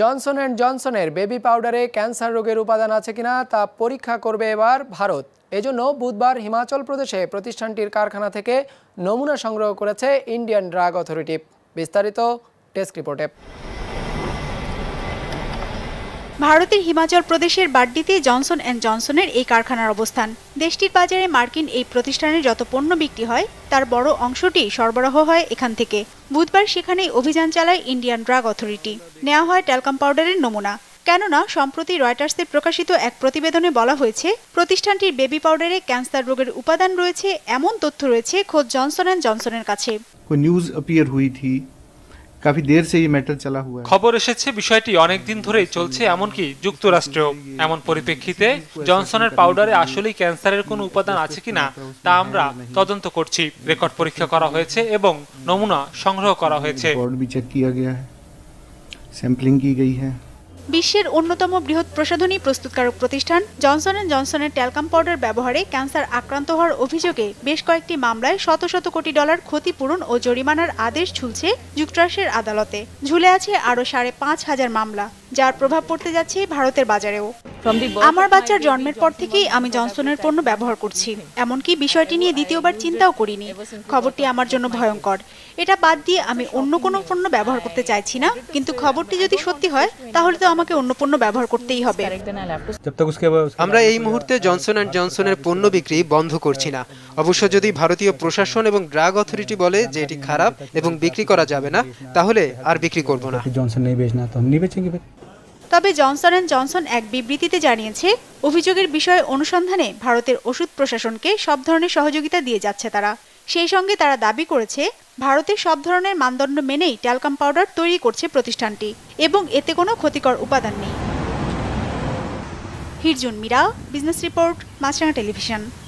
Johnson and জনসনের baby পাউডারে cancer রোগের উপাদান আছে কিনা তা পরীক্ষা করবে এবার ভারত এজন্য বুধবার হিমাচল প্রদেশে প্রতিষ্ঠানটির কারখানা থেকে নমুনা সংগ্রহ করেছে ইন্ডিয়ান ড্রাগ অথরিটি বিস্তারিত ডেস্ক রিপোর্টে ভারতের হিমাচল প্রদেশের বাড্ডিতে জনসন অ্যান্ড জনসনের এই কারখানার অবস্থান দেশটির বাজারে মার্কিন এই প্রতিষ্ঠানের যত পণ্য বিক্রি হয় তার বড় অংশটি সরবরাহ হয় এখান থেকে বুধবার সেখানেই অভিযান চালায় ইন্ডিয়ান ড্রাগ অথরিটি নেওয়া হয় ট্যালকাম পাউডারের নমুনা কেননা সম্প্রতি রয়টার্সের প্রকাশিত এক প্রতিবেদনে বলা হয়েছে প্রতিষ্ঠানটির বেবি পাউডারে ক্যান্সার রোগের উপাদান রয়েছে এমন তথ্য রয়েছে খোদ জনসন অ্যান্ড জনসনের কাছে নিউজ কাফি দের সে এই ম্যাটার চালা হুয়া খবর এসেছে বিষয়টি অনেক দিন ধরেই চলছে এমনকি যুক্তরাষ্ট্রেও এমন পরিপ্রেক্ষিতে জনসনের পাউডারে আসলেই ক্যান্সারের কোনো উপাদান আছে কিনা তা আমরা তদন্ত করছি রেকর্ড পরীক্ষা করা হয়েছে এবং নমুনা সংগ্রহ করা হয়েছে রিপোর্ট ভি কিয়া গয়া है सैम्पलिंग की गई বিশ্বের অন্যতম বৃহৎ প্রসাধনী প্রস্তুতকারক প্রতিষ্ঠান জনসন অ্যান্ড জনসনের ট্যালকাম পাউডার ব্যবহারে ক্যান্সার আক্রান্ত হওয়ার অভিযোগে বেশ কয়েকটি মামলায় শত শত কোটি ডলার ক্ষতিপূরণ ও জরিমানার আদেশ ঝুলছে যুক্তরাষ্ট্রের আদালতে ঝুলে আছে আরও সাড়ে পাঁচ হাজার মামলা যার প্রভাব পড়তে যাচ্ছে ভারতের বাজারেও আমার বাচ্চার জন্মের পর থেকেই আমি জনসনের পণ্য ব্যবহার করছি এমনকি বিষয়টি নিয়ে দ্বিতীয়বার চিন্তাও করিনি খবরটি আমার জন্য ভয়ঙ্কর এটা বাদ দিয়ে আমি অন্য কোনো পণ্য ব্যবহার করতে চাইছি না কিন্তু খবরটি যদি সত্যি হয় তাহলে তো আমাকে অন্য পণ্য ব্যবহার করতেই হবে আমরা এই মুহূর্তে জনসন অ্যান্ড জনসনের পণ্য বিক্রি বন্ধ করছি না অবশ্য যদি ভারতীয় প্রশাসন এবং ড্রাগ অথরিটি বলে যে এটি খারাপ এবং বিক্রি করা যাবে না তাহলে আর বিক্রি করব না জনসন নেই তো তবে জনসন অ্যান্ড জনসন এক বিবৃতিতে জানিয়েছে অভিযোগের বিষয়ে অনুসন্ধানে ভারতের ওষুধ প্রশাসনকে সব ধরনের সহযোগিতা দিয়ে যাচ্ছে তারা সেই সঙ্গে তারা দাবি করেছে ভারতের সব ধরনের মানদণ্ড মেনেই ট্যালকাম পাউডার তৈরি করছে প্রতিষ্ঠানটি এবং এতে কোনো ক্ষতিকর উপাদান নেই হিরজুন মিরা বিজনেস রিপোর্ট মাছরাঙা টেলিভিশন